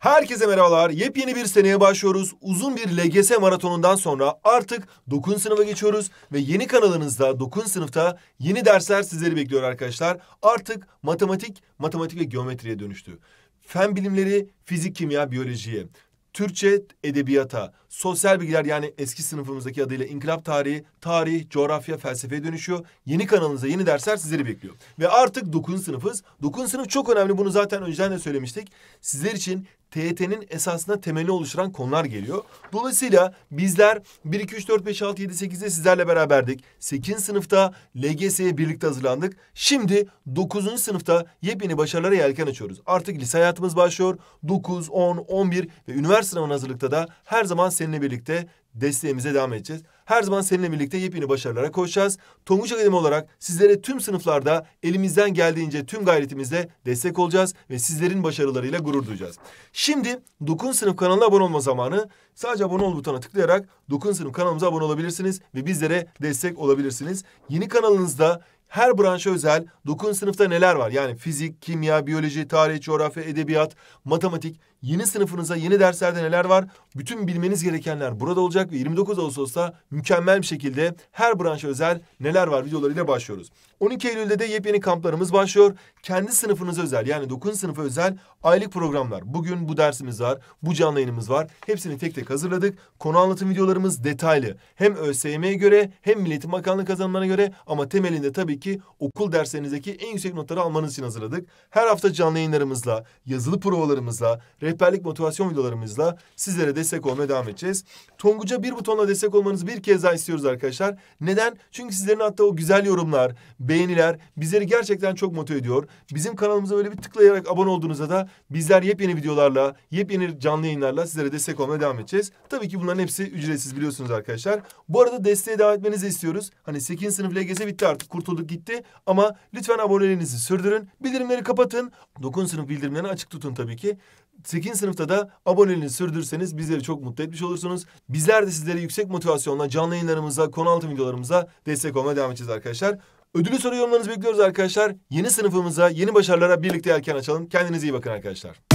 Herkese merhabalar. Yepyeni bir seneye başlıyoruz. Uzun bir LGS maratonundan sonra artık 9. sınıfa geçiyoruz ve yeni kanalınızda 9. sınıfta yeni dersler sizleri bekliyor arkadaşlar. Artık matematik, matematik ve geometriye dönüştü. Fen bilimleri, fizik, kimya, biyolojiye, Türkçe edebiyata, sosyal bilgiler yani eski sınıfımızdaki adıyla inkılap tarihi, tarih, coğrafya, felsefeye dönüşüyor. Yeni kanalınızda yeni dersler sizleri bekliyor. Ve artık dokun sınıfız. Dokun sınıf çok önemli bunu zaten önceden de söylemiştik. Sizler için TYT'nin esasında temeli oluşturan konular geliyor. Dolayısıyla bizler 1, 2, 3, 4, 5, 6, 7, 8'de sizlerle beraberdik. 8. sınıfta LGS'ye birlikte hazırlandık. Şimdi 9. sınıfta yepyeni başarılara yelken açıyoruz. Artık lise hayatımız başlıyor. 9, 10, 11 ve üniversite sınavına hazırlıkta da her zaman seninle birlikte desteğimize devam edeceğiz. Her zaman seninle birlikte yepyeni başarılara koşacağız. Tonguç Akademi olarak sizlere tüm sınıflarda elimizden geldiğince tüm gayretimizle destek olacağız ve sizlerin başarılarıyla gurur duyacağız. Şimdi Dokun Sınıf kanalına abone olma zamanı. Sadece abone ol butonuna tıklayarak Dokun Sınıf kanalımıza abone olabilirsiniz ve bizlere destek olabilirsiniz. Yeni kanalınızda her branşa özel dokun sınıfta neler var? Yani fizik, kimya, biyoloji, tarih, coğrafya, edebiyat, matematik Yeni sınıfınıza yeni derslerde neler var? Bütün bilmeniz gerekenler burada olacak ve 29 Ağustos'ta mükemmel bir şekilde her branşa özel neler var videolarıyla başlıyoruz. 12 Eylül'de de yepyeni kamplarımız başlıyor. Kendi sınıfınıza özel yani 9. sınıfa özel aylık programlar. Bugün bu dersimiz var, bu canlı yayınımız var. Hepsini tek tek hazırladık. Konu anlatım videolarımız detaylı. Hem ÖSYM'ye göre hem Milli Eğitim Bakanlığı kazanımlarına göre ama temelinde tabii ki okul derslerinizdeki en yüksek notları almanız için hazırladık. Her hafta canlı yayınlarımızla, yazılı provalarımızla, rehberlik motivasyon videolarımızla sizlere destek olmaya devam edeceğiz. Tonguç'a bir butonla destek olmanızı bir kez daha istiyoruz arkadaşlar. Neden? Çünkü sizlerin hatta o güzel yorumlar, beğeniler bizleri gerçekten çok motive ediyor. Bizim kanalımıza böyle bir tıklayarak abone olduğunuzda da bizler yepyeni videolarla, yepyeni canlı yayınlarla sizlere destek olmaya devam edeceğiz. Tabii ki bunların hepsi ücretsiz biliyorsunuz arkadaşlar. Bu arada desteğe devam etmenizi istiyoruz. Hani 8. sınıf LGS bitti artık kurtulduk gitti ama lütfen aboneliğinizi sürdürün. Bildirimleri kapatın. 9. sınıf bildirimlerini açık tutun tabii ki. 8. sınıfta da aboneliğini sürdürseniz bizleri çok mutlu etmiş olursunuz. Bizler de sizlere yüksek motivasyonla canlı yayınlarımıza, konu altı videolarımıza destek olmaya devam edeceğiz arkadaşlar. Ödülü soru yorumlarınızı bekliyoruz arkadaşlar. Yeni sınıfımıza, yeni başarılara birlikte erken açalım. Kendinize iyi bakın arkadaşlar.